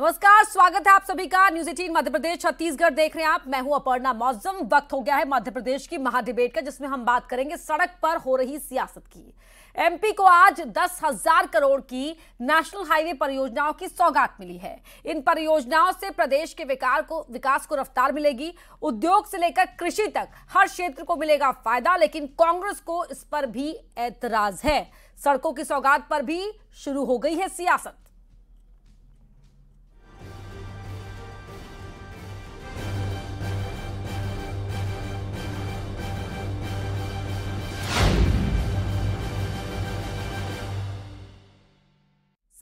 नमस्कार स्वागत है आप सभी का न्यूज एटीन मध्य प्रदेश छत्तीसगढ़ देख रहे हैं आप मैं हूं अपर्णा मौजम वक्त हो गया है मध्य प्रदेश की महाडिबेट का जिसमें हम बात करेंगे सड़क पर हो रही सियासत की एमपी को आज दस हजार करोड़ की नेशनल हाईवे परियोजनाओं की सौगात मिली है इन परियोजनाओं से प्रदेश के विकार को विकास को रफ्तार मिलेगी उद्योग से लेकर कृषि तक हर क्षेत्र को मिलेगा फायदा लेकिन कांग्रेस को इस पर भी एतराज है सड़कों की सौगात पर भी शुरू हो गई है सियासत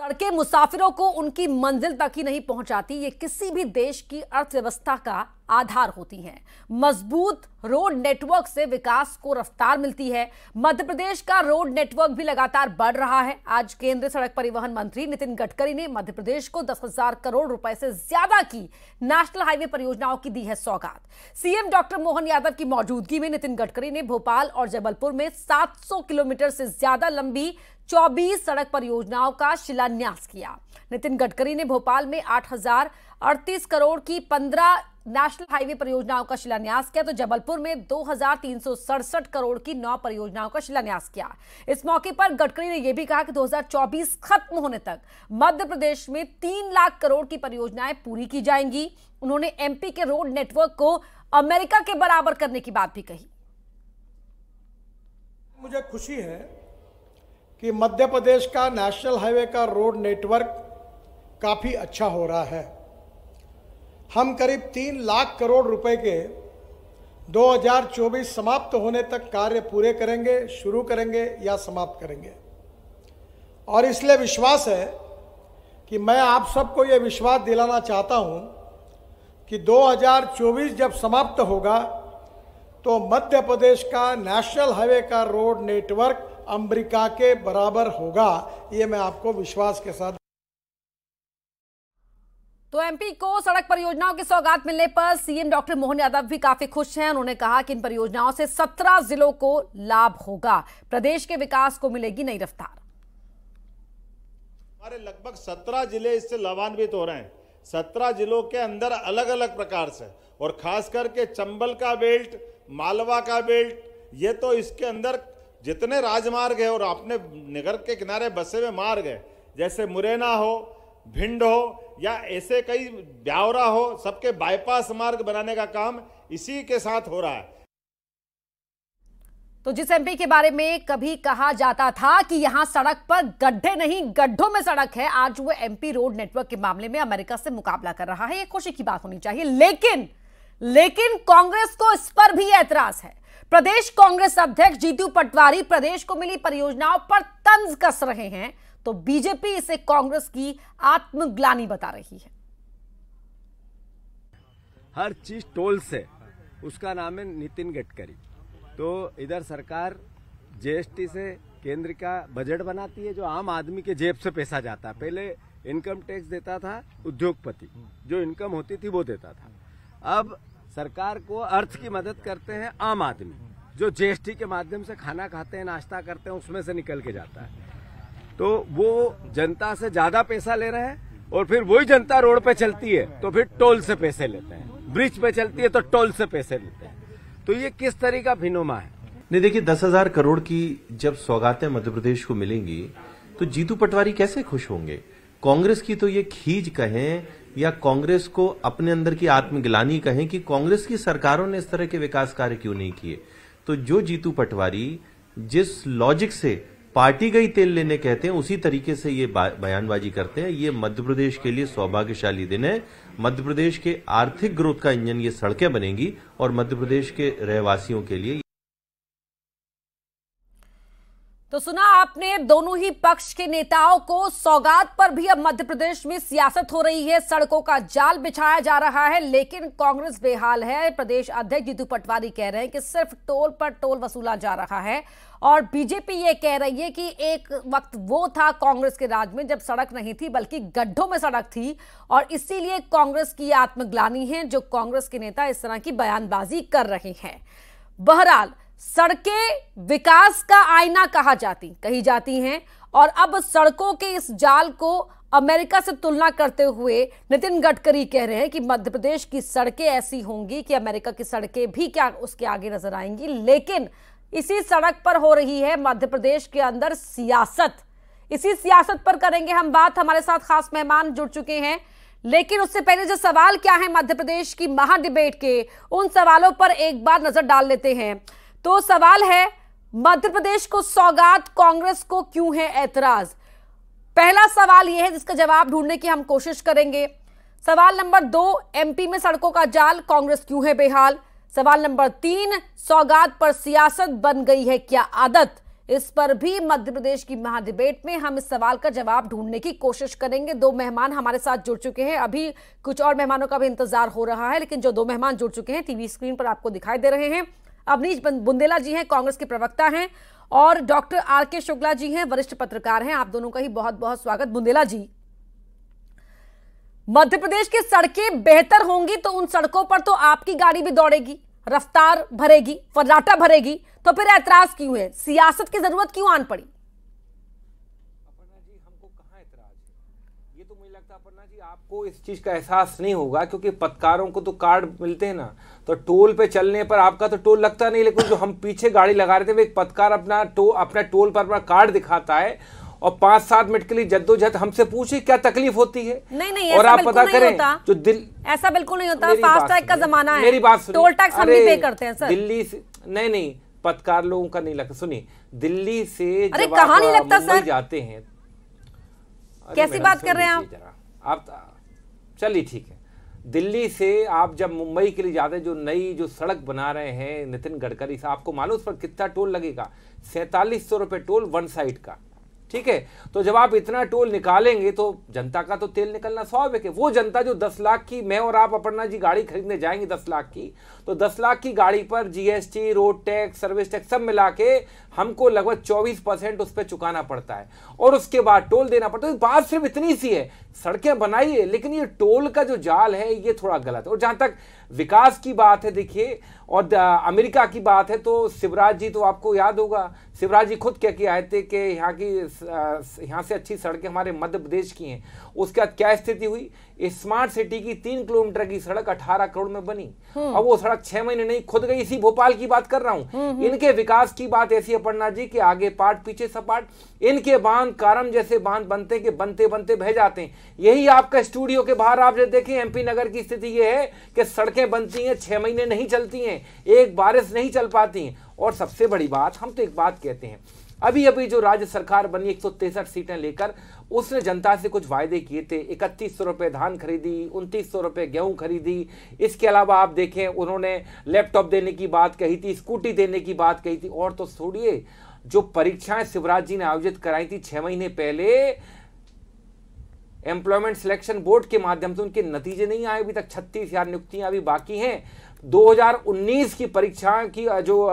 सड़कें मुसाफिरों को उनकी मंजिल तक ही नहीं पहुंचाती ये किसी भी देश की अर्थव्यवस्था का आधार होती हैं मजबूत रोड नेटवर्क से विकास को रफ्तार मिलती है मध्य प्रदेश का रोड नेटवर्क भी लगातार बढ़ रहा है आज केंद्रीय सड़क परिवहन मंत्री नितिन गडकरी ने मध्य प्रदेश को दस हजार करोड़ रुपए से ज्यादा की नेशनल हाईवे परियोजनाओं की दी है सौगात सीएम डॉक्टर मोहन यादव की मौजूदगी में नितिन गडकरी ने भोपाल और जबलपुर में सात किलोमीटर से ज्यादा लंबी 24 सड़क परियोजनाओं का शिलान्यास किया नितिन गडकरी ने भोपाल में आठ करोड़ की पंद्रह नेशनल हाईवे परियोजनाओं का शिलान्यास किया तो जबलपुर में दो करोड़ की नौ परियोजनाओं का शिलान्यास किया इस मौके पर गडकरी ने यह भी कहा कि 2024 खत्म होने तक मध्य प्रदेश में तीन लाख करोड़ की परियोजनाएं पूरी की जाएंगी उन्होंने एमपी के रोड नेटवर्क को अमेरिका के बराबर करने की बात भी कही मुझे खुशी है कि मध्य प्रदेश का नेशनल हाईवे का रोड नेटवर्क काफ़ी अच्छा हो रहा है हम करीब तीन लाख करोड़ रुपए के 2024 समाप्त होने तक कार्य पूरे करेंगे शुरू करेंगे या समाप्त करेंगे और इसलिए विश्वास है कि मैं आप सबको ये विश्वास दिलाना चाहता हूँ कि 2024 जब समाप्त होगा तो मध्य प्रदेश का नेशनल हाईवे का रोड नेटवर्क अमेरिका के बराबर होगा ये मैं आपको विश्वास के साथ तो एमपी को सड़क परियोजनाओं की सौगात मिलने पर सीएम डॉक्टर मोहन यादव भी काफी खुश हैं उन्होंने कहा कि इन परियोजनाओं से 17 जिलों को लाभ होगा प्रदेश के विकास को मिलेगी नई रफ्तार हमारे लगभग 17 जिले इससे लाभान्वित हो रहे हैं 17 जिलों के अंदर अलग अलग प्रकार से और खास करके चंबल का बेल्ट मालवा का बेल्ट ये तो इसके अंदर जितने राजमार्ग है और अपने नगर के किनारे बसे हुए मार्ग है जैसे मुरैना हो भिंड हो या ऐसे कई ब्यावरा हो सबके बाईपास मार्ग बनाने का काम इसी के साथ हो रहा है तो जिस एमपी के बारे में कभी कहा जाता था कि यहां सड़क पर गड्ढे नहीं गड्ढों में सड़क है आज वो एमपी रोड नेटवर्क के मामले में अमेरिका से मुकाबला कर रहा है ये खुशी की बात होनी चाहिए लेकिन लेकिन कांग्रेस को इस पर भी एतराज है प्रदेश कांग्रेस अध्यक्ष जीतू पटवारी प्रदेश को मिली परियोजनाओं पर तंज कस रहे हैं तो बीजेपी इसे कांग्रेस की आत्मग्लानी बता रही है हर चीज टोल से उसका नाम है नितिन गडकरी तो इधर सरकार जीएसटी से केंद्र का बजट बनाती है जो आम आदमी के जेब से पैसा जाता है पहले इनकम टैक्स देता था उद्योगपति जो इनकम होती थी वो देता था अब सरकार को अर्थ की मदद करते हैं आम आदमी जो जीएसटी के माध्यम से खाना खाते हैं नाश्ता करते हैं उसमें से निकल के जाता है तो वो जनता से ज्यादा पैसा ले रहे हैं और फिर वही जनता रोड पे चलती है तो फिर टोल से पैसे लेते हैं ब्रिज पे चलती है तो टोल से पैसे लेते हैं तो ये किस तरह का भिनोमा है नहीं देखिए दस हजार करोड़ की जब सौगातें मध्य प्रदेश को मिलेंगी तो जीतू पटवारी कैसे खुश होंगे कांग्रेस की तो ये खीज कहें या कांग्रेस को अपने अंदर की आत्मगिलानी कहें कि कांग्रेस की सरकारों ने इस तरह के विकास कार्य क्यों नहीं किए तो जो जीतू पटवारी जिस लॉजिक से पार्टी का ही तेल लेने कहते हैं उसी तरीके से ये बयानबाजी करते हैं ये मध्य प्रदेश के लिए सौभाग्यशाली दिन है मध्य प्रदेश के आर्थिक ग्रोथ का इंजन ये सड़कें बनेंगी और मध्य प्रदेश के रहवासियों के लिए तो सुना आपने दोनों ही पक्ष के नेताओं को सौगात पर भी अब मध्य प्रदेश में सियासत हो रही है सड़कों का जाल बिछाया जा रहा है लेकिन कांग्रेस बेहाल है प्रदेश अध्यक्ष जीतू पटवारी कह रहे हैं कि सिर्फ टोल पर टोल वसूला जा रहा है और बीजेपी ये कह रही है कि एक वक्त वो था कांग्रेस के राज में जब सड़क नहीं थी बल्कि गड्ढों में सड़क थी और इसीलिए कांग्रेस की आत्मग्लानी है जो कांग्रेस के नेता इस तरह की बयानबाजी कर रहे हैं बहरहाल सड़कें विकास का आईना कहा जाती कही जाती हैं और अब सड़कों के इस जाल को अमेरिका से तुलना करते हुए नितिन गडकरी कह रहे हैं कि मध्य प्रदेश की सड़कें ऐसी होंगी कि अमेरिका की सड़कें भी क्या उसके आगे नजर आएंगी लेकिन इसी सड़क पर हो रही है मध्य प्रदेश के अंदर सियासत इसी सियासत पर करेंगे हम बात हमारे साथ खास मेहमान जुड़ चुके हैं लेकिन उससे पहले जो सवाल क्या है मध्य प्रदेश की महाडिबेट के उन सवालों पर एक बार नजर डाल लेते हैं तो सवाल है मध्य प्रदेश को सौगात कांग्रेस को क्यों है ऐतराज पहला सवाल यह है जिसका जवाब ढूंढने की हम कोशिश करेंगे सवाल नंबर दो एमपी में सड़कों का जाल कांग्रेस क्यों है बेहाल सवाल नंबर तीन सौगात पर सियासत बन गई है क्या आदत इस पर भी मध्य प्रदेश की महाडिबेट में हम इस सवाल का जवाब ढूंढने की कोशिश करेंगे दो मेहमान हमारे साथ जुड़ चुके हैं अभी कुछ और मेहमानों का भी इंतजार हो रहा है लेकिन जो दो मेहमान जुड़ चुके हैं टीवी स्क्रीन पर आपको दिखाई दे रहे हैं अवनीश बुंदेला जी हैं कांग्रेस के प्रवक्ता हैं और डॉक्टर आर के शुक्ला जी हैं वरिष्ठ पत्रकार हैं आप दोनों का ही बहुत बहुत स्वागत बुंदेला जी मध्य प्रदेश की सड़कें बेहतर होंगी तो उन सड़कों पर तो आपकी गाड़ी भी दौड़ेगी रफ्तार भरेगी फर्राटा भरेगी तो फिर ऐतराज क्यों है सियासत की जरूरत क्यों आन पड़ी तो आपको इस चीज़ का एहसास नहीं होगा क्योंकि पत्रकारों को तो कार्ड मिलते हैं ना तो टोल पे चलने पर आपका तो टोल लगता नहीं लेकिन जो हम पीछे गाड़ी लगा रहे थे एक पत्रकार अपना टो अपना टोल पर अपना कार्ड दिखाता है और पांच सात मिनट के लिए जद्दोजहद हमसे पूछे क्या तकलीफ होती है नहीं नहीं और आप पता करें जो दिल ऐसा बिल्कुल नहीं होता फास्ट टैग का जमाना है मेरी बात टोल टैक्स हम पे करते हैं सर दिल्ली से नहीं नहीं पत्रकार लोगों का नहीं लगता सुनिए दिल्ली से अरे कहा नहीं लगता सर जाते हैं कैसी बात कर रहे हैं आप चलिए ठीक है दिल्ली से आप जब मुंबई के लिए जाते हैं जो नई जो सड़क बना रहे हैं नितिन गडकरी साहब आपको मालूम उस पर कितना टोल लगेगा सैंतालीस सौ रुपये टोल वन साइड का ठीक है तो जब आप इतना टोल निकालेंगे तो जनता का तो तेल निकलना स्वाभाविक है वो जनता जो दस लाख की मैं और आप अपना जी गाड़ी खरीदने जाएंगे दस लाख की तो दस लाख की गाड़ी पर GST road tax service tax सब मिला के हमको लगभग 24 परसेंट उस पर चुकाना पड़ता है और उसके बाद टोल देना पड़ता है तो बात सिर्फ इतनी सी है सड़कें बनाइए लेकिन ये टोल का जो जाल है ये थोड़ा गलत है और जहां तक विकास की बात है देखिए और अमेरिका की बात है तो शिवराज जी तो आपको याद होगा शिवराज जी खुद क्या किया आए थे कि यहाँ की यहाँ से अच्छी सड़कें हमारे मध्य प्रदेश की हैं उसके बाद क्या स्थिति हुई स्मार्ट सिटी की तीन किलोमीटर की सड़क अठारह करोड़ में बनी हम्म। अब वो सड़क छह महीने नहीं खुद गई इसी भोपाल की बात कर रहा हूँ हम्म, हम्म। इनके विकास की बात ऐसी है जी की आगे पार्ट पीछे सपाट इनके बांध कारम जैसे बांध बनते के बनते बनते बह जाते हैं यही आपका स्टूडियो के बाहर आप देखें एमपी नगर की स्थिति ये है कि सड़कें बनती हैं छह महीने नहीं चलती हैं एक बारिश नहीं चल पाती हैं और सबसे बड़ी बात हम तो एक बात कहते हैं अभी अभी जो राज्य सरकार बनी एक सीटें लेकर उसने जनता से कुछ वायदे किए थे इकतीस सौ रुपये धान खरीदी उनतीस सौ रुपये गेहूँ खरीदी इसके अलावा आप देखें उन्होंने लैपटॉप देने की बात कही थी स्कूटी देने की बात कही थी और तो छोड़िए जो परीक्षाएं शिवराज जी ने आयोजित कराई थी छह महीने पहले एम्प्लॉयमेंट सिलेक्शन बोर्ड के माध्यम से उनके नतीजे नहीं आए अभी तक छत्तीस हजार नियुक्तियां अभी बाकी हैं 2019 की परीक्षा की जो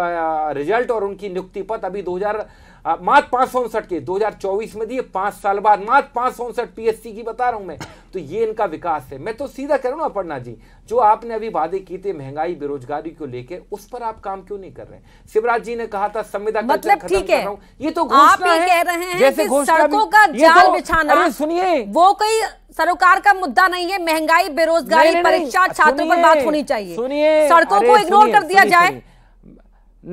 रिजल्ट और उनकी नियुक्ति पत्र अभी मात्र पांच सौ उनसठ के चौबीस में दिए पांच साल बाद मात्र पांच सौ उनसठ पीएससी की बता रहा हूं मैं तो ये इनका विकास है मैं तो सीधा कह रहा हूं ना अपर्णा जी जो आपने अभी वादे किए थे महंगाई बेरोजगारी को लेकर उस पर आप काम क्यों नहीं कर रहे शिवराज जी ने कहा था संविधान मतलब ठीक है ये तो आप ये कह रहे हैं जैसे सड़कों का जाल तो- बिछाना सुनिए वो कोई सरोकार का मुद्दा नहीं है महंगाई बेरोजगारी परीक्षा छात्रों पर बात होनी चाहिए सुनिए सड़कों को इग्नोर कर दिया जाए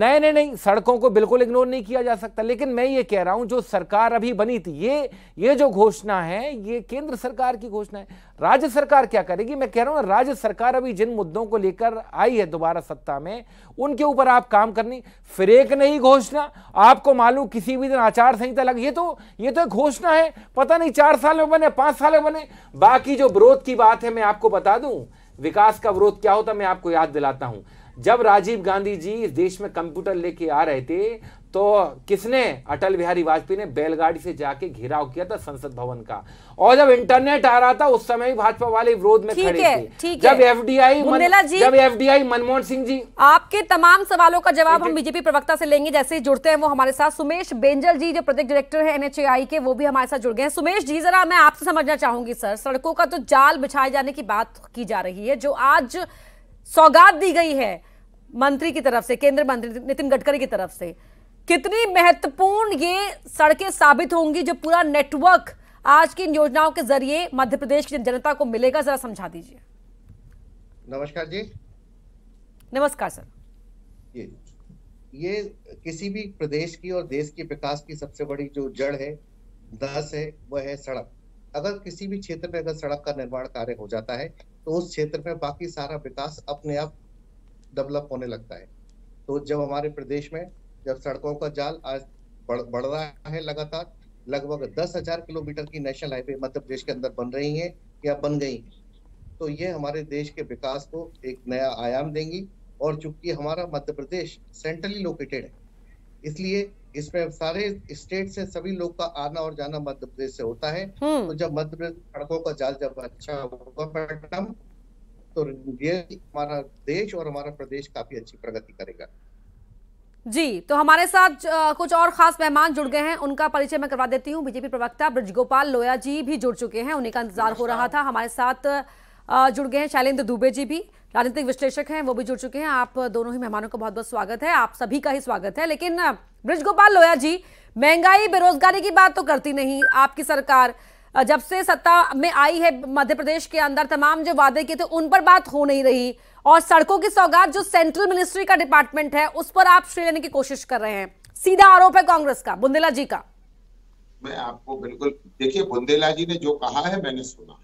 नहीं नहीं नहीं सड़कों को बिल्कुल इग्नोर नहीं किया जा सकता लेकिन मैं ये कह रहा हूं जो सरकार अभी बनी थी ये ये जो घोषणा है ये केंद्र सरकार की घोषणा है राज्य सरकार क्या करेगी मैं कह रहा हूं राज्य सरकार अभी जिन मुद्दों को लेकर आई है दोबारा सत्ता में उनके ऊपर आप काम करनी फिर एक नई घोषणा आपको मालूम किसी भी दिन आचार संहिता लग ये तो ये तो एक घोषणा है पता नहीं चार साल में बने पांच साल में बने बाकी जो विरोध की बात है मैं आपको बता दूं विकास का विरोध क्या होता मैं आपको याद दिलाता हूं जब राजीव गांधी जी इस देश में कंप्यूटर लेके आ रहे थे तो किसने अटल बिहारी वाजपेयी ने बैलगाड़ी से जाके घेराव किया था संसद भवन का और जब इंटरनेट आ रहा था उस समय ही भाजपा वाले विरोध में खड़े है, थे जब एफडीआई जब एफडीआई मनमोहन सिंह जी आपके तमाम सवालों का जवाब हम बीजेपी प्रवक्ता से लेंगे जैसे ही जुड़ते हैं वो हमारे साथ सुमेश बेंजल जी जो प्रोजेक्ट डायरेक्टर है एनएचएआई के वो भी हमारे साथ जुड़ गए हैं सुमेश जी जरा मैं आपसे समझना चाहूंगी सर सड़कों का तो जाल बिछाए जाने की बात की जा रही है जो आज सौगात दी गई है मंत्री की तरफ से केंद्रीय मंत्री नितिन गडकरी की तरफ से कितनी महत्वपूर्ण ये सड़कें साबित होंगी जो पूरा नेटवर्क आज की इन योजनाओं के जरिए मध्य प्रदेश की जनता को मिलेगा जरा समझा दीजिए नमस्कार जी नमस्कार सर ये ये किसी भी प्रदेश की और देश के विकास की सबसे बड़ी जो जड़ है दस है वह है सड़क अगर किसी भी क्षेत्र में अगर सड़क का निर्माण कार्य हो जाता है तो उस क्षेत्र में बाकी सारा विकास अपने आप डेवलप होने लगता है तो जब हमारे प्रदेश में जब सड़कों का जाल आज बढ़ बढ़ रहा है लगातार लगभग दस हजार किलोमीटर की नेशनल हाईवे मध्य प्रदेश के अंदर बन रही है या बन गई तो ये हमारे देश के विकास को एक नया आयाम देंगी और चूंकि हमारा मध्य प्रदेश सेंट्रली लोकेटेड है इसलिए इसमें सारे स्टेट से सभी लोग का आना और जाना मध्य प्रदेश से होता है हम्म। तो जब मध्य प्रदेश सड़कों का जाल जब अच्छा होगा मैडम तो रियली हमारा देश और हमारा प्रदेश काफी अच्छी प्रगति करेगा जी तो हमारे साथ कुछ और खास मेहमान जुड़ गए हैं उनका परिचय मैं करवा देती हूँ बीजेपी प्रवक्ता ब्रजगोपाल लोया जी भी जुड़ चुके हैं उन्हीं का इंतजार हो रहा था हमारे साथ जुड़ गए हैं शैलेंद्र दुबे जी भी राजनीतिक विश्लेषक हैं वो भी जुड़ चुके हैं आप दोनों ही मेहमानों का बहुत बहुत स्वागत है आप सभी का ही स्वागत है लेकिन ब्रजगोपाल लोया जी महंगाई बेरोजगारी की बात तो करती नहीं आपकी सरकार जब से सत्ता में आई है मध्य प्रदेश के अंदर तमाम जो वादे किए थे उन पर बात हो नहीं रही और सड़कों की सौगात जो सेंट्रल मिनिस्ट्री का डिपार्टमेंट है उस पर आप श्रेय लेने की कोशिश कर रहे हैं सीधा आरोप है कांग्रेस का बुंदेला जी का मैं आपको बिल्कुल देखिए बुंदेला जी ने जो कहा है मैंने सुना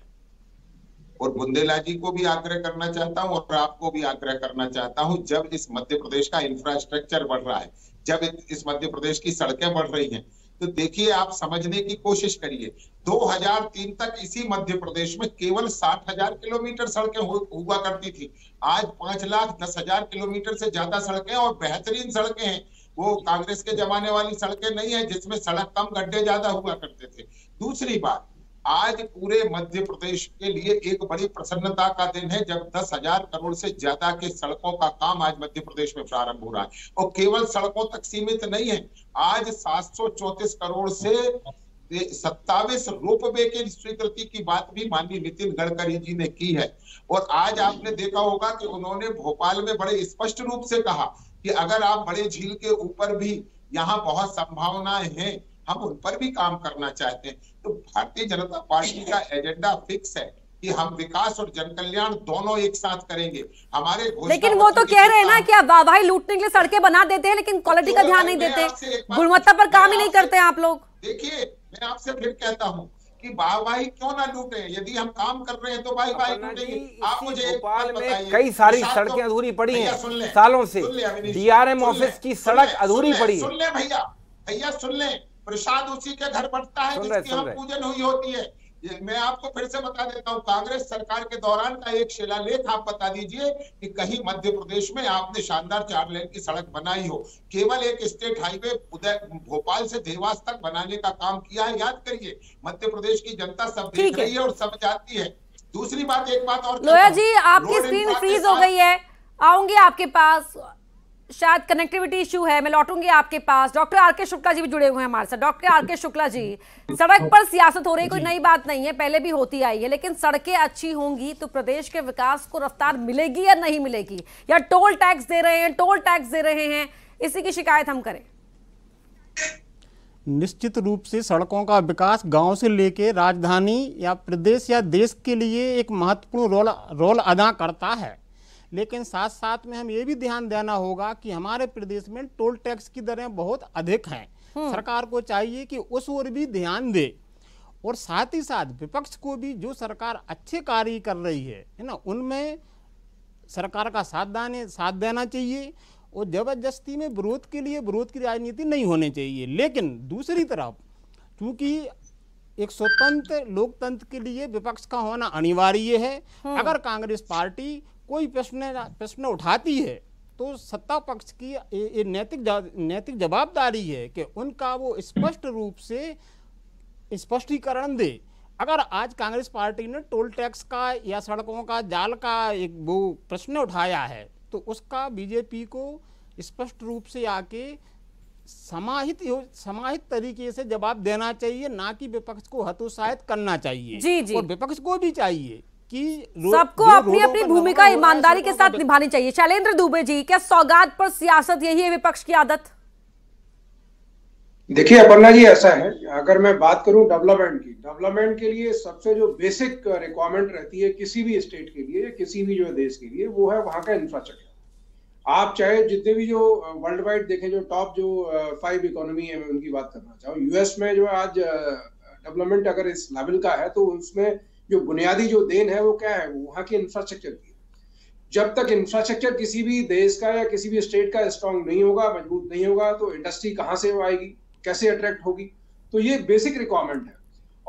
और बुंदेला जी को भी आग्रह करना चाहता हूँ और आपको भी आग्रह करना चाहता हूँ जब इस मध्य प्रदेश का इंफ्रास्ट्रक्चर बढ़ रहा है जब इस मध्य प्रदेश की सड़कें बढ़ रही हैं तो देखिए आप समझने की कोशिश करिए 2003 तक इसी मध्य प्रदेश में केवल 60,000 किलोमीटर सड़कें हुआ करती थी आज पांच लाख दस हजार किलोमीटर से ज्यादा सड़कें और बेहतरीन सड़कें हैं वो कांग्रेस के जमाने वाली सड़कें नहीं है जिसमें सड़क कम गड्ढे ज्यादा हुआ करते थे दूसरी बात आज पूरे मध्य प्रदेश के लिए एक बड़ी प्रसन्नता का दिन है जब दस हजार करोड़ से ज्यादा के सड़कों का काम आज मध्य प्रदेश में प्रारंभ हो रहा है और केवल सड़कों तक सीमित नहीं है आज सात करोड़ से सत्तावीस वे की स्वीकृति की बात भी माननीय नितिन गडकरी जी ने की है और आज आपने देखा होगा कि उन्होंने भोपाल में बड़े स्पष्ट रूप से कहा कि अगर आप बड़े झील के ऊपर भी यहाँ बहुत संभावनाएं हैं हम उन पर भी काम करना चाहते हैं तो भारतीय जनता पार्टी का एजेंडा फिक्स है कि हम विकास और जनकल्याण दोनों एक साथ करेंगे हमारे लेकिन वो तो कह रहे हैं ना कि आप वाहवाही लूटने के लिए सड़कें बना देते हैं लेकिन क्वालिटी का तो ध्यान नहीं देते गुणवत्ता पर काम ही नहीं करते आप लोग देखिए मैं आपसे फिर कहता हूँ कि वाहवाही क्यों ना लूटे यदि हम काम कर रहे हैं तो भाई भाई लूटेंगे आप मुझे भोपाल में कई सारी सड़कें तो- अधूरी पड़ी है सालों से डी ऑफिस की सड़क अधूरी पड़ी है सुन ले भैया भैया सुन ले प्रसाद उसी के घर बढ़ता है जिसकी हम पूजन हुई होती है मैं आपको फिर से बता देता हूँ कांग्रेस सरकार के दौरान का एक शिलालेख आप बता दीजिए कि कहीं मध्य प्रदेश में आपने शानदार चार लेन की सड़क बनाई हो केवल एक स्टेट हाईवे उदय भोपाल से देवास तक बनाने का काम किया है याद करिए मध्य प्रदेश की जनता सब देख रही है और सब जाती है दूसरी बात एक बात और लोया जी आपकी स्क्रीन फ्रीज हो गई है आऊंगी आपके पास शायद कनेक्टिविटी इशू है मैं लौटूंगी आपके पास डॉक्टर आर के शुक्ला जी भी जुड़े हुए हैं हमारे साथ डॉक्टर आर के शुक्ला जी सड़क पर सियासत हो रही कोई नई बात नहीं है पहले भी होती आई है लेकिन सड़कें अच्छी होंगी तो प्रदेश के विकास को रफ्तार मिलेगी या नहीं मिलेगी या टोल टैक्स दे रहे हैं टोल टैक्स दे रहे हैं इसी की शिकायत हम करें निश्चित रूप से सड़कों का विकास गांव से लेकर राजधानी या प्रदेश या देश के लिए एक महत्वपूर्ण रोल रोल अदा करता है लेकिन साथ साथ में हम ये भी ध्यान देना होगा कि हमारे प्रदेश में टोल टैक्स की दरें बहुत अधिक हैं हम्म। सरकार को चाहिए कि उस ओर भी ध्यान दे और साथ ही साथ विपक्ष को भी जो सरकार अच्छे कार्य कर रही है है ना उनमें सरकार का साथ दाने साथ देना चाहिए और जबरदस्ती में विरोध के लिए विरोध की राजनीति नहीं होनी चाहिए लेकिन दूसरी तरफ चूंकि एक स्वतंत्र लोकतंत्र के लिए विपक्ष का होना अनिवार्य है हम्म। अगर कांग्रेस पार्टी कोई प्रश्न प्रश्न उठाती है तो सत्ता पक्ष की ये नैतिक नैतिक जवाबदारी है कि उनका वो स्पष्ट रूप से स्पष्टीकरण दे अगर आज कांग्रेस पार्टी ने टोल टैक्स का या सड़कों का जाल का एक वो प्रश्न उठाया है तो उसका बीजेपी को स्पष्ट रूप से आके समाहित समाहित तरीके से जवाब देना चाहिए ना कि विपक्ष को हतोत्साहित करना चाहिए जी, जी। और विपक्ष को भी चाहिए कि सबको अपनी अपनी भूमिका ईमानदारी के साथ निभानी चाहिए शैलेंद्र दुबे जी क्या सौगात पर सियासत यही है विपक्ष की आदत देखिए अपर्णा जी ऐसा है अगर मैं बात करूं डेवलपमेंट की डेवलपमेंट के लिए सबसे जो बेसिक रिक्वायरमेंट रहती है किसी भी स्टेट के लिए या किसी भी जो देश के लिए वो है वहां का इंफ्रास्ट्रक्चर आप चाहे जितने भी जो वर्ल्ड वाइड देखें जो टॉप जो फाइव इकोनॉमी है मैं उनकी बात करना चाहूँ यूएस में जो आज डेवलपमेंट अगर इस लेवल का है तो उसमें जो बुनियादी जो देन है वो क्या है वहां की इंफ्रास्ट्रक्चर की जब तक इंफ्रास्ट्रक्चर किसी भी देश का या किसी भी स्टेट का स्ट्रांग नहीं होगा मजबूत नहीं होगा तो इंडस्ट्री कहाँ से आएगी कैसे अट्रैक्ट होगी तो ये बेसिक रिक्वायरमेंट है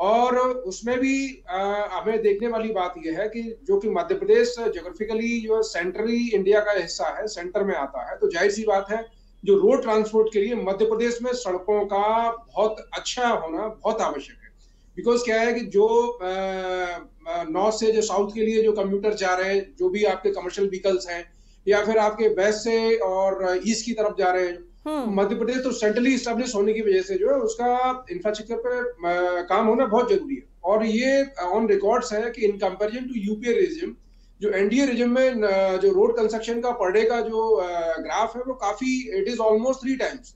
और उसमें भी हमें देखने वाली बात यह है कि जो कि मध्य प्रदेश जोग्राफिकली जो सेंट्रली इंडिया का हिस्सा है सेंटर में आता है तो जाहिर सी बात है जो रोड ट्रांसपोर्ट के लिए मध्य प्रदेश में सड़कों का बहुत अच्छा होना बहुत आवश्यक है बिकॉज क्या है कि जो नॉर्थ से जो साउथ के लिए जो कंप्यूटर जा रहे हैं जो भी आपके कमर्शियल व्हीकल्स हैं या फिर आपके वेस्ट से और ईस्ट की तरफ जा रहे हैं हम्म। मध्य प्रदेश तो सेंट्रली स्टेब्लिश होने की वजह से जो है उसका इंफ्रास्ट्रक्चर पे काम होना बहुत जरूरी है और ये ऑन रिकॉर्ड्स है कि in comparison to UPA regime जो एनडीए रिजिम में जो रोड कंस्ट्रक्शन का पर डे का जो ग्राफ है वो काफी it is almost three times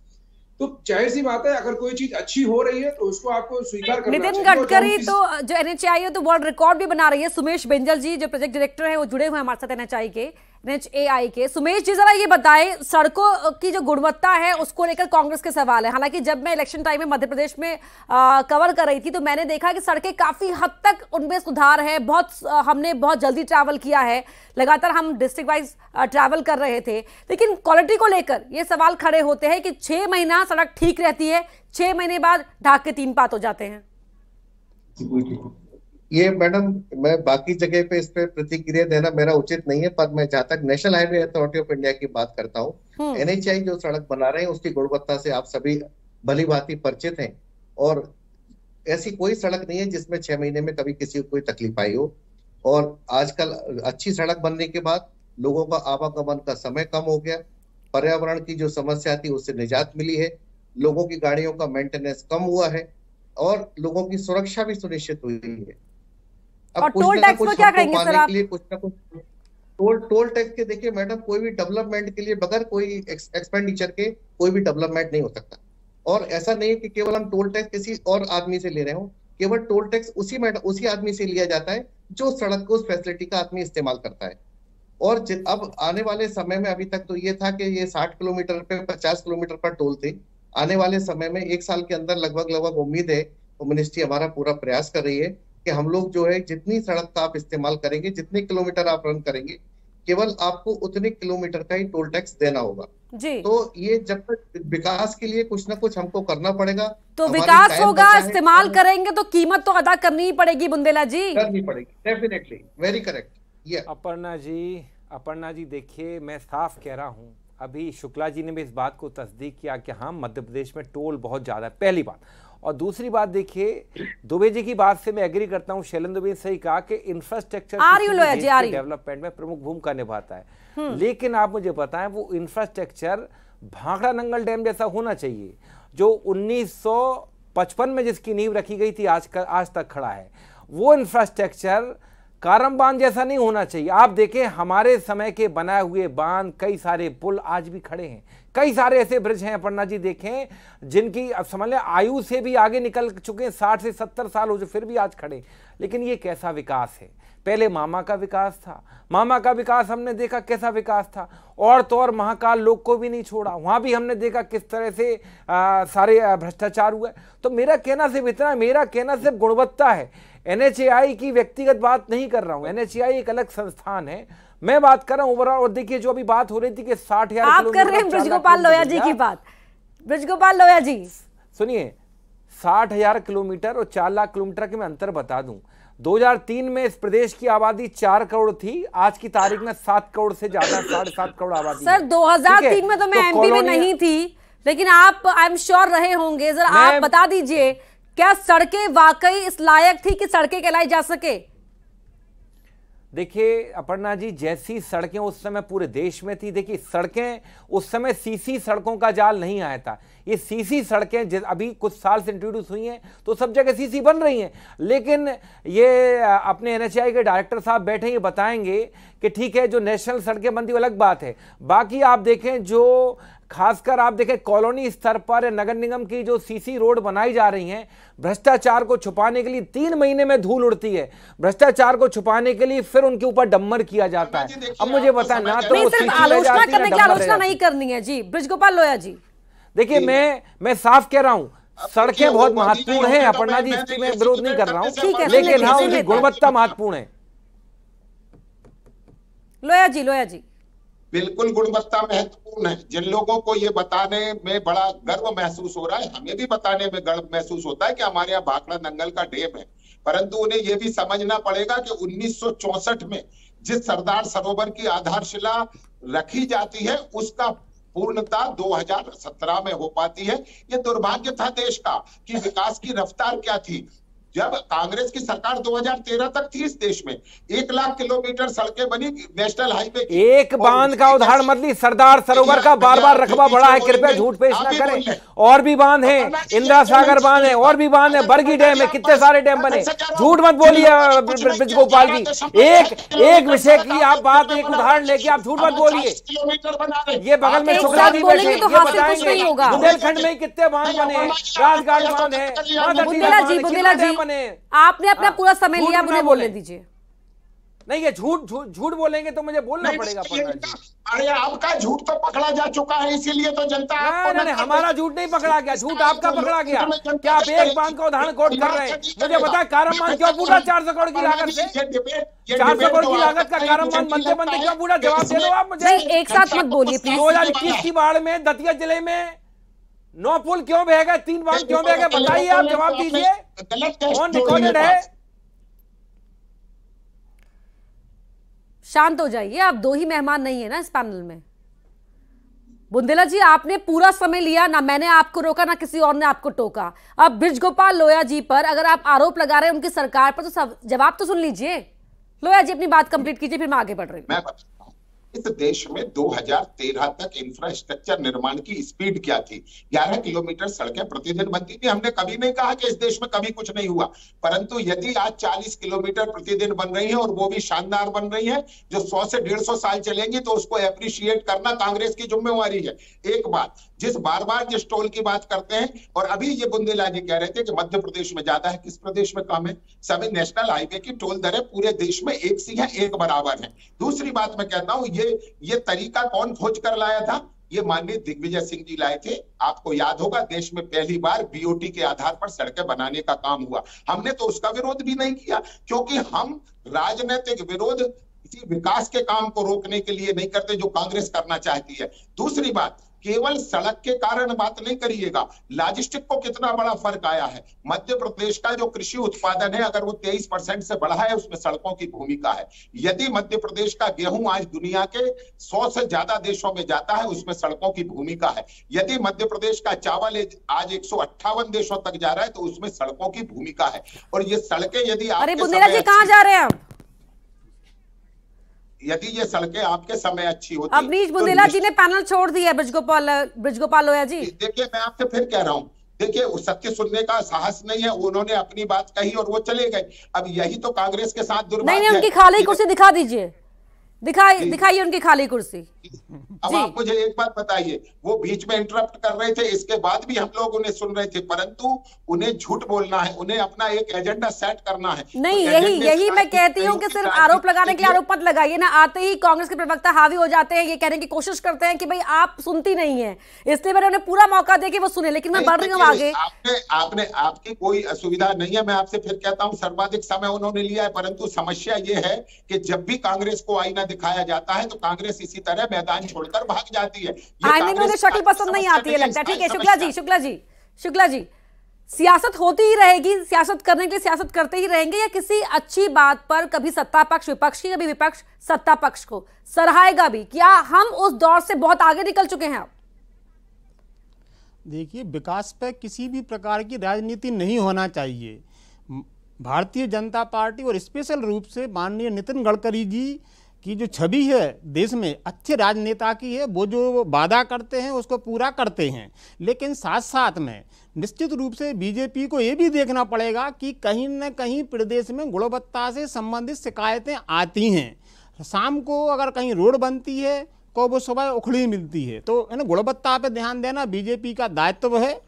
तो जाहिर सी बात है अगर कोई चीज अच्छी हो रही है तो उसको आपको स्वीकार करना नितिन गडकरी तो जो एनएचआई है तो वर्ल्ड रिकॉर्ड भी बना रही है सुमेश बेंजल जी जो प्रोजेक्ट डायरेक्टर है वो जुड़े हुए हैं हमारे साथ एनएचआई के एनएचएआई के सुमेश जी जरा ये बताएं सड़कों की जो गुणवत्ता है उसको लेकर कांग्रेस के सवाल है हालांकि जब मैं इलेक्शन टाइम में मध्य प्रदेश में आ, कवर कर रही थी तो मैंने देखा कि सड़कें काफ़ी हद तक उनमें सुधार है बहुत हमने बहुत जल्दी ट्रैवल किया है लगातार हम डिस्ट्रिक्ट वाइज ट्रैवल कर रहे थे लेकिन क्वालिटी को लेकर ये सवाल खड़े होते हैं कि छः महीना सड़क ठीक रहती है छः महीने बाद ढाक के तीन पात हो जाते हैं ये मैडम मैं बाकी जगह पे इस पे प्रतिक्रिया देना मेरा उचित नहीं है पर मैं जहां तक national highway authority of India की बात करता हूँ एनएचआई हम्म। जो सड़क बना रहे हैं उसकी गुणवत्ता से आप सभी भली भांति परिचित हैं और ऐसी कोई सड़क नहीं है जिसमें छह महीने में कभी किसी को कोई तकलीफ आई हो और आजकल अच्छी सड़क बनने के बाद लोगों का आवागमन का समय कम हो गया पर्यावरण की जो समस्या थी उससे निजात मिली है लोगों की गाड़ियों का मेंटेनेंस कम हुआ है और लोगों की सुरक्षा भी सुनिश्चित हुई है और टोल टैक्स क्या करेंगे सर आप कुछ ना कुछ टोल टोल टैक्स के देखिए मैडम कोई भी डेवलपमेंट के लिए बगैर कोई एक्सपेंडिचर के कोई भी डेवलपमेंट नहीं हो सकता और ऐसा नहीं है कि केवल हम टोल टैक्स किसी और आदमी से ले रहे हो केवल टोल टैक्स उसी उसी आदमी से लिया जाता है जो सड़क को उस फैसिलिटी का आदमी इस्तेमाल करता है और अब आने वाले समय में अभी तक तो ये था कि ये साठ किलोमीटर पे पचास किलोमीटर पर टोल थे आने वाले समय में एक साल के अंदर लगभग लगभग उम्मीद है मिनिस्ट्री हमारा पूरा प्रयास कर रही है कि हम लोग जो है जितनी सड़क का आप इस्तेमाल करेंगे जितने किलोमीटर आप रन करेंगे केवल आपको उतने किलोमीटर का ही टोल टैक्स देना होगा जी तो ये जब तक विकास के लिए कुछ ना कुछ हमको करना पड़ेगा तो विकास होगा इस्तेमाल करेंगे तो कीमत तो अदा करनी ही पड़ेगी बुंदेला जी करनी पड़ेगी डेफिनेटली वेरी करेक्ट ये अपर्णा जी अपर्णा जी देखिए मैं साफ कह रहा हूँ अभी शुक्ला जी ने भी इस बात को तस्दीक किया कि हाँ मध्य प्रदेश में टोल बहुत ज़्यादा है पहली बात और दूसरी बात देखिए दुबे जी की बात से मैं एग्री करता हूँ शैलन दुबे सही कहा कि इंफ्रास्ट्रक्चर डेवलपमेंट में प्रमुख भूमिका निभाता है हम्म। लेकिन आप मुझे बताएं वो इंफ्रास्ट्रक्चर भाखड़ा नंगल डैम जैसा होना चाहिए जो 1955 में जिसकी नींव रखी गई थी आज कर, आज तक खड़ा है वो इंफ्रास्ट्रक्चर कारम बांध जैसा नहीं होना चाहिए आप देखें हमारे समय के बनाए हुए बांध कई सारे पुल आज भी खड़े हैं कई सारे ऐसे ब्रिज हैं अपना जी देखें जिनकी अब समझ लें आयु से भी आगे निकल चुके हैं साठ से सत्तर साल हो जो फिर भी आज खड़े लेकिन ये कैसा विकास है पहले मामा का विकास था मामा का विकास हमने देखा कैसा विकास था और तो और महाकाल लोग को भी नहीं छोड़ा वहाँ भी हमने देखा किस तरह से आ, सारे भ्रष्टाचार हुआ तो मेरा कहना सिर्फ इतना मेरा कहना सिर्फ गुणवत्ता है एन की व्यक्तिगत बात नहीं कर रहा हूँ एन एक अलग संस्थान है मैं बात कर रहा हूँ ओवरऑल और देखिए जो अभी बात हो रही थी कि साठ हजार ब्रजगोपाल लोया जी की बात ब्रजगोपाल लोया जी सुनिए साठ हजार किलोमीटर और चार लाख किलोमीटर के मैं अंतर बता दूं 2003 में इस प्रदेश की आबादी चार करोड़ थी आज की तारीख में सात करोड़ से ज्यादा साढ़े सात करोड़ आबादी सर 2003 में तो मैं तो एमपी में नहीं थी लेकिन आप आई एम श्योर रहे होंगे जरा आप बता दीजिए क्या सड़कें वाकई इस लायक थी कि सड़कें कहलाई जा सके देखिए अपर्णा जी जैसी सड़कें उस समय पूरे देश में थी देखिए सड़कें उस समय सीसी सड़कों का जाल नहीं आया था ये सीसी सड़कें अभी कुछ साल से इंट्रोड्यूस हुई हैं तो सब जगह सीसी बन रही हैं लेकिन ये अपने एनएचआई के डायरेक्टर साहब बैठे ये बताएंगे कि ठीक है जो नेशनल सड़कें बनती अलग बात है बाकी आप देखें जो खासकर आप देखें कॉलोनी स्तर पर नगर निगम की जो सीसी रोड बनाई जा रही हैं भ्रष्टाचार को छुपाने के लिए तीन महीने में धूल उड़ती है भ्रष्टाचार को छुपाने के लिए फिर उनके ऊपर डम्बर किया जाता है अब मुझे तो बता ना तो आलोचना करने की आलोचना नहीं करनी है जी गोपाल लोया जी देखिए मैं मैं साफ कह रहा हूँ सड़कें बहुत महत्वपूर्ण है अपर्णा जी इसकी मैं विरोध नहीं कर रहा हूँ लेकिन हाँ उनकी गुणवत्ता महत्वपूर्ण है लोया जी लोया जी बिल्कुल गुणवत्ता महत्वपूर्ण है जिन लोगों को ये बताने में बड़ा गर्व महसूस हो रहा है हमें भी बताने में गर्व महसूस होता है कि हमारे यहाँ भाखड़ा नंगल का डेम है परंतु उन्हें यह भी समझना पड़ेगा कि 1964 में जिस सरदार सरोवर की आधारशिला रखी जाती है उसका पूर्णता 2017 में हो पाती है ये दुर्भाग्य था देश का कि विकास की रफ्तार क्या थी जब कांग्रेस की सरकार 2013 तक थी इस देश में एक लाख किलोमीटर सड़कें बनी नेशनल हाईवे एक बांध का उदाहरण मत ली सरदार सरोवर का बार बार रकबा बढ़ा है कृपया झूठ पेश ना करें और भी बांध है इंदिरा सागर बांध है और भी बांध है बरगी डैम है कितने सारे डैम बने झूठ मत बोलिए ब्रज गोपाल जी एक एक विषय की आप बात एक उदाहरण लेके आप झूठ मत बोलिए ये बगल में शुक्रा जी बैठे तो ये बताएंगे बुंदेलखंड में कितने बांध बने राजघाट बांध है तो बुंदेला जी बुंदेला जी बने आपने अपना हाँ, पूरा समय लिया बोले, बोले दीजिए नहीं ये झूठ झूठ बोलेंगे तो मुझे बोलना पड़ेगा तो- अरे आपका झूठ तो पकड़ा जा चुका है इसीलिए तो जनता नहीं, नहीं, नहीं, हमारा झूठ नहीं पकड़ा गया झूठ आपका तो पकड़ा गया क्या आप एक बांध का उदाहरण कोर्ट कर रहे हैं मुझे बताया कारम मान क्यों पूरा चार सौ करोड़ की लागत चार सौ करोड़ की लागत का कारम मान बनते बनते क्यों पूरा जवाब दे दो आप मुझे एक साथ मत बोलिए दो हजार इक्कीस की बाढ़ में दतिया जिले में नौ पुल क्यों बहेगा तीन बार क्यों बहेगा बताइए आप जवाब तो दीजिए कौन तो रिकॉर्डेड है शांत हो जाइए आप दो ही मेहमान नहीं है ना इस पैनल में बुंदेला जी आपने पूरा समय लिया ना मैंने आपको रोका ना किसी और ने आपको टोका अब ब्रिज गोपाल लोया जी पर अगर आप आरोप लगा रहे हैं उनकी सरकार पर तो जवाब तो सुन लीजिए लोया जी अपनी बात कंप्लीट कीजिए फिर मैं आगे बढ़ रही हूँ इस देश में 2013 तक इंफ्रास्ट्रक्चर निर्माण की स्पीड क्या थी 11 किलोमीटर सड़कें प्रतिदिन बनती थी हमने कभी नहीं कहा कि इस देश में कभी कुछ नहीं हुआ परंतु यदि आज 40 किलोमीटर प्रतिदिन बन रही है और वो भी शानदार बन रही है जो 100 से 150 साल चलेंगी तो उसको अप्रिशिएट करना कांग्रेस की जिम्मेवारी है एक बात जिस बार बार जिस टोल की बात करते हैं और अभी ये बुंदेला जी कह रहे थे कि मध्य प्रदेश में ज्यादा है किस प्रदेश में कम है सभी नेशनल हाईवे की टोल दरें पूरे देश में एक सी है एक बराबर है दूसरी बात मैं कहता हूँ ये ये तरीका कौन खोज कर लाया था ये माननीय दिग्विजय सिंह जी लाए थे आपको याद होगा देश में पहली बार बीओटी के आधार पर सड़कें बनाने का काम हुआ हमने तो उसका विरोध भी नहीं किया क्योंकि हम राजनीतिक विरोध किसी विकास के काम को रोकने के लिए नहीं करते जो कांग्रेस करना चाहती है दूसरी बात केवल सड़क के कारण बात नहीं करिएगा लॉजिस्टिक को कितना बड़ा फर्क आया है मध्य प्रदेश का जो कृषि उत्पादन है अगर वो तेईस परसेंट से बढ़ा है उसमें सड़कों की भूमिका है यदि मध्य प्रदेश का गेहूं आज दुनिया के सौ से ज्यादा देशों में जाता है उसमें सड़कों की भूमिका है यदि मध्य प्रदेश का चावल आज एक देशों तक जा रहा है तो उसमें सड़कों की भूमिका है और ये सड़कें यदि आप कहा जा रहे हैं यदि ये सड़कें आपके समय अच्छी होती अवनीश तो बुंदेला तो जी ने पैनल छोड़ दिया ब्रजगोपाल ब्रजगोपाल लोया जी देखिए मैं आपसे फिर कह रहा हूँ देखिए सत्य सुनने का साहस नहीं है उन्होंने अपनी बात कही और वो चले गए अब यही तो कांग्रेस के साथ दुर्भाग्य नहीं उनकी खाली कुर्सी दिखा दीजिए दिखाई दिखाइए उनकी खाली कुर्सी अब आप मुझे एक बात बताइए वो बीच में इंटरप्ट कर रहे थे इसके बाद भी हम लोग उन्हें सुन रहे थे परंतु उन्हें झूठ बोलना है उन्हें अपना एक एजेंडा सेट करना है तो नहीं तो यही यही मैं कहती हूँ कि सिर्फ आरोप लगाने के लिए आरोप पद लगाइए ना आते ही कांग्रेस के प्रवक्ता हावी हो जाते हैं ये कहने की कोशिश करते हैं कि भाई आप सुनती नहीं है इसलिए मैंने उन्हें पूरा मौका दे के वो सुने लेकिन मैं बढ़ रही हूँ आगे आपने आपने आपकी कोई असुविधा नहीं है मैं आपसे फिर कहता हूँ सर्वाधिक समय उन्होंने लिया है परंतु समस्या ये है कि जब भी कांग्रेस को आईना दिखाया जाता है तो कांग्रेस इसी तरह मैदान छोड़कर भाग जाती है इन्होंने शक्ल पसंद नहीं आती है लगता ठीक है शुक्ला जी शुक्ला जी शुक्ला जी सियासत होती ही रहेगी सियासत करने के लिए सियासत करते ही रहेंगे या किसी अच्छी बात पर कभी सत्ता पक्ष विपक्ष की कभी विपक्ष सत्ता पक्ष को सराहेगा भी क्या हम उस दौर से बहुत आगे निकल चुके हैं देखिए विकास पर किसी भी प्रकार की राजनीति नहीं होना चाहिए भारतीय जनता पार्टी और स्पेशल रूप से माननीय नितिन गडकरी जी की जो छवि है देश में अच्छे राजनेता की है वो जो वादा करते हैं उसको पूरा करते हैं लेकिन साथ साथ में निश्चित रूप से बीजेपी को ये भी देखना पड़ेगा कि कहीं न कहीं प्रदेश में गुणवत्ता से संबंधित शिकायतें आती हैं शाम को अगर कहीं रोड बनती है को वो सुबह उखड़ी मिलती है तो है ना गुणवत्ता पर ध्यान देना बीजेपी का दायित्व है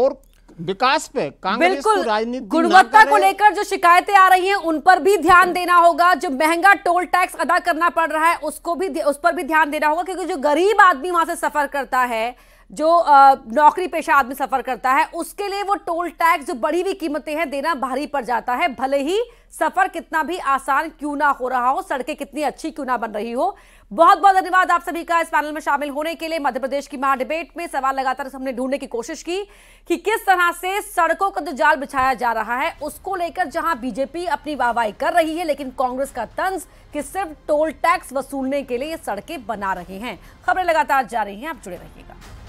और विकास पे कांग्रेस बिल्कुल राजनीति गुणवत्ता को लेकर जो शिकायतें आ रही हैं उन पर भी ध्यान तो- देना होगा जो महंगा टोल टैक्स अदा करना पड़ रहा है उसको भी उस पर भी ध्यान देना होगा क्योंकि जो गरीब आदमी वहां से सफर करता है जो नौकरी पेशा आदमी सफ़र करता है उसके लिए वो टोल टैक्स जो बढ़ी हुई कीमतें हैं देना भारी पड़ जाता है भले ही सफ़र कितना भी आसान क्यों ना हो रहा हो सड़कें कितनी अच्छी क्यों ना बन रही हो बहुत बहुत धन्यवाद आप सभी का इस पैनल में शामिल होने के लिए मध्य प्रदेश की महाडिबेट में सवाल लगातार हमने ढूंढने की कोशिश की कि किस तरह से सड़कों का जो जाल बिछाया जा रहा है उसको लेकर जहां बीजेपी अपनी वाहवाही कर रही है लेकिन कांग्रेस का तंज कि सिर्फ टोल टैक्स वसूलने के लिए सड़कें बना रहे हैं खबरें लगातार जा रही हैं आप जुड़े रहिएगा